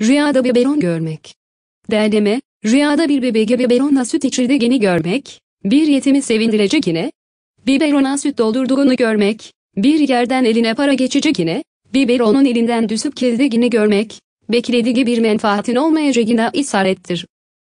Rüyada biberon görmek. Derleme, rüyada bir bebeğe biberonla süt içirdiğini görmek, bir yetimi sevindirecek yine, biberona süt doldurduğunu görmek, bir yerden eline para geçecek yine, biberonun elinden düşüp kildiğini görmek, beklediği bir menfaatin olmayacağına isarettir.